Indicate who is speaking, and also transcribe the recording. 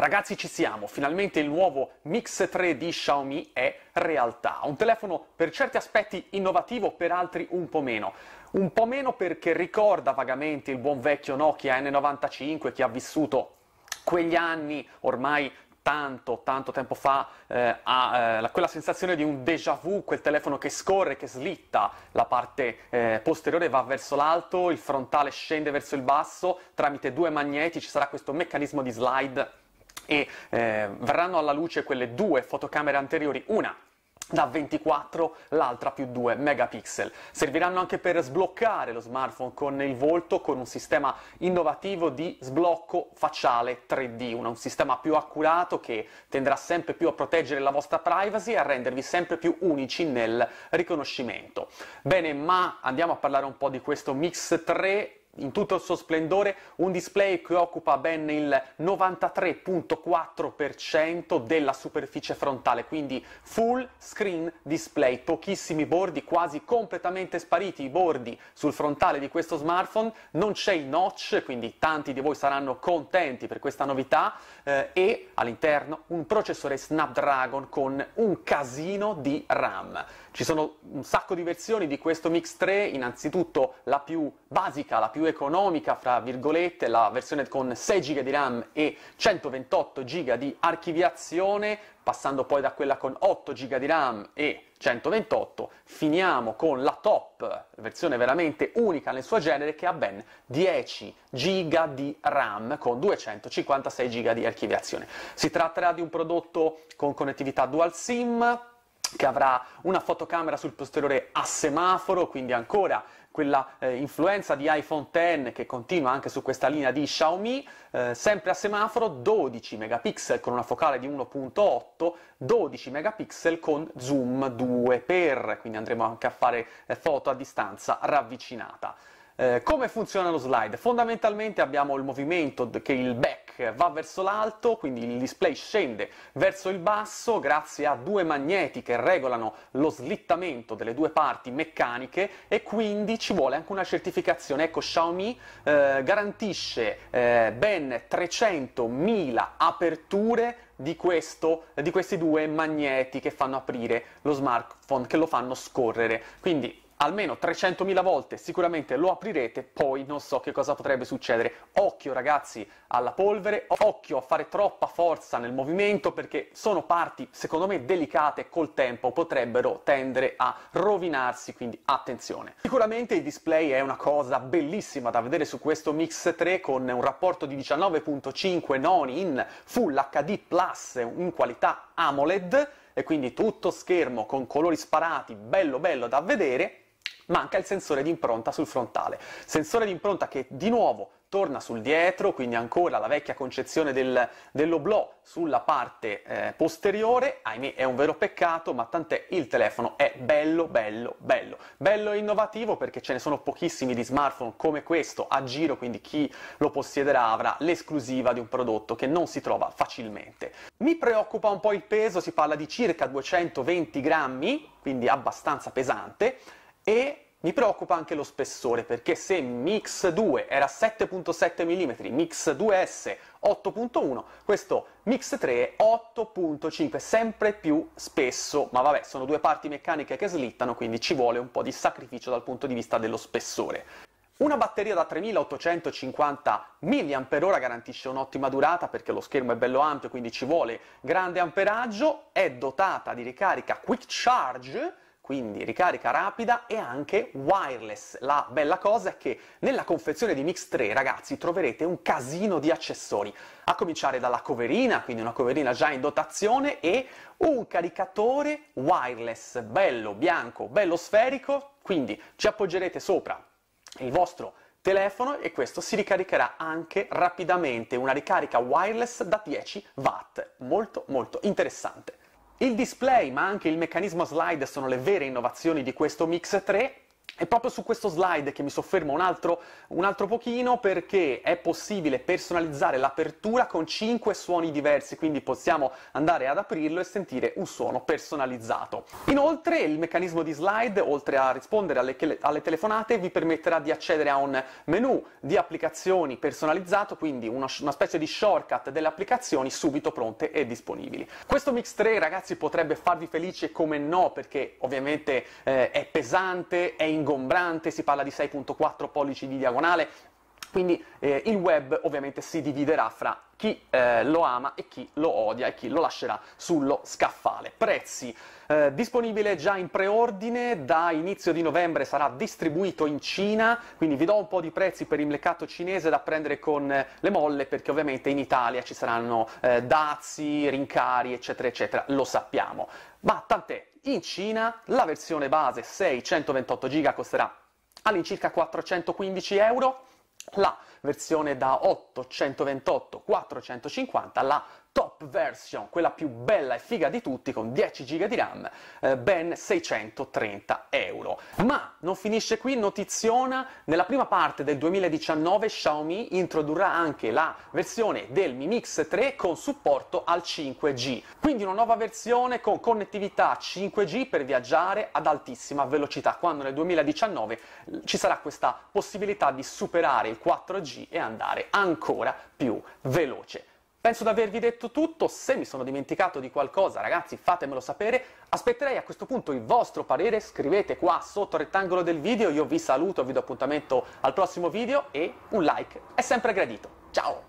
Speaker 1: Ragazzi ci siamo, finalmente il nuovo Mix 3 di Xiaomi è realtà, un telefono per certi aspetti innovativo, per altri un po' meno. Un po' meno perché ricorda vagamente il buon vecchio Nokia N95 che ha vissuto quegli anni ormai tanto, tanto tempo fa eh, ha eh, quella sensazione di un déjà vu, quel telefono che scorre, che slitta, la parte eh, posteriore va verso l'alto, il frontale scende verso il basso, tramite due magneti ci sarà questo meccanismo di slide e eh, verranno alla luce quelle due fotocamere anteriori, una da 24, l'altra più 2 megapixel. Serviranno anche per sbloccare lo smartphone con il volto con un sistema innovativo di sblocco facciale 3D, un, un sistema più accurato che tendrà sempre più a proteggere la vostra privacy e a rendervi sempre più unici nel riconoscimento. Bene, ma andiamo a parlare un po' di questo Mix 3 in tutto il suo splendore, un display che occupa ben il 93.4% della superficie frontale, quindi full screen display, pochissimi bordi, quasi completamente spariti i bordi sul frontale di questo smartphone, non c'è il notch, quindi tanti di voi saranno contenti per questa novità eh, e all'interno un processore Snapdragon con un casino di RAM. Ci sono un sacco di versioni di questo Mix 3, innanzitutto la più basica, la più economica, fra virgolette, la versione con 6 GB di RAM e 128 GB di archiviazione, passando poi da quella con 8 GB di RAM e 128, finiamo con la top, versione veramente unica nel suo genere, che ha ben 10 GB di RAM con 256 GB di archiviazione. Si tratterà di un prodotto con connettività dual SIM, che avrà una fotocamera sul posteriore a semaforo, quindi ancora quella eh, influenza di iPhone X che continua anche su questa linea di Xiaomi, eh, sempre a semaforo 12 megapixel con una focale di 1.8, 12 megapixel con zoom 2x, quindi andremo anche a fare eh, foto a distanza ravvicinata. Eh, come funziona lo slide? Fondamentalmente abbiamo il movimento che il back va verso l'alto, quindi il display scende verso il basso grazie a due magneti che regolano lo slittamento delle due parti meccaniche e quindi ci vuole anche una certificazione. Ecco, Xiaomi eh, garantisce eh, ben 300.000 aperture di, questo, di questi due magneti che fanno aprire lo smartphone, che lo fanno scorrere. Quindi almeno 300.000 volte sicuramente lo aprirete, poi non so che cosa potrebbe succedere. Occhio ragazzi alla polvere, occhio a fare troppa forza nel movimento perché sono parti secondo me delicate col tempo potrebbero tendere a rovinarsi, quindi attenzione. Sicuramente il display è una cosa bellissima da vedere su questo Mix 3 con un rapporto di 19.5 noni in Full HD Plus in qualità AMOLED e quindi tutto schermo con colori sparati, bello bello da vedere manca il sensore di impronta sul frontale. Sensore di impronta che di nuovo torna sul dietro, quindi ancora la vecchia concezione del, dell'oblò sulla parte eh, posteriore, ahimè è un vero peccato, ma tant'è il telefono è bello, bello, bello. Bello e innovativo perché ce ne sono pochissimi di smartphone come questo a giro, quindi chi lo possiederà avrà l'esclusiva di un prodotto che non si trova facilmente. Mi preoccupa un po' il peso, si parla di circa 220 grammi, quindi abbastanza pesante, e mi preoccupa anche lo spessore, perché se Mix 2 era 7.7 mm, Mix 2S 8.1, questo Mix 3 è 8.5, sempre più spesso, ma vabbè, sono due parti meccaniche che slittano, quindi ci vuole un po' di sacrificio dal punto di vista dello spessore. Una batteria da 3850 mAh garantisce un'ottima durata perché lo schermo è bello ampio, quindi ci vuole grande amperaggio, è dotata di ricarica quick charge quindi ricarica rapida e anche wireless. La bella cosa è che nella confezione di Mix 3, ragazzi, troverete un casino di accessori, a cominciare dalla coverina, quindi una coverina già in dotazione, e un caricatore wireless, bello bianco, bello sferico, quindi ci appoggerete sopra il vostro telefono e questo si ricaricherà anche rapidamente, una ricarica wireless da 10 watt, molto molto interessante. Il display ma anche il meccanismo slide sono le vere innovazioni di questo Mix 3 è proprio su questo slide che mi soffermo un altro, un altro, pochino perché è possibile personalizzare l'apertura con 5 suoni diversi, quindi possiamo andare ad aprirlo e sentire un suono personalizzato. Inoltre il meccanismo di slide, oltre a rispondere alle, alle telefonate, vi permetterà di accedere a un menu di applicazioni personalizzato, quindi una, una specie di shortcut delle applicazioni subito pronte e disponibili. Questo Mix 3 ragazzi potrebbe farvi felice come no perché ovviamente eh, è pesante, è in ingombrante, si parla di 6.4 pollici di diagonale, quindi eh, il web ovviamente si dividerà fra chi eh, lo ama e chi lo odia e chi lo lascerà sullo scaffale. Prezzi. Eh, disponibile già in preordine, da inizio di novembre sarà distribuito in Cina, quindi vi do un po' di prezzi per il mercato cinese da prendere con eh, le molle perché ovviamente in Italia ci saranno eh, dazi, rincari eccetera eccetera, lo sappiamo. Ma tant'è, in Cina la versione base 628 giga costerà all'incirca 415 euro, la versione da 828 450 la top version, quella più bella e figa di tutti, con 10 GB di RAM, eh, ben 630 euro. Ma non finisce qui, notiziona, nella prima parte del 2019 Xiaomi introdurrà anche la versione del Mi Mix 3 con supporto al 5G, quindi una nuova versione con connettività 5G per viaggiare ad altissima velocità, quando nel 2019 eh, ci sarà questa possibilità di superare il 4G e andare ancora più veloce. Penso di avervi detto tutto, se mi sono dimenticato di qualcosa ragazzi fatemelo sapere, aspetterei a questo punto il vostro parere, scrivete qua sotto al rettangolo del video, io vi saluto, vi do appuntamento al prossimo video e un like è sempre gradito. Ciao!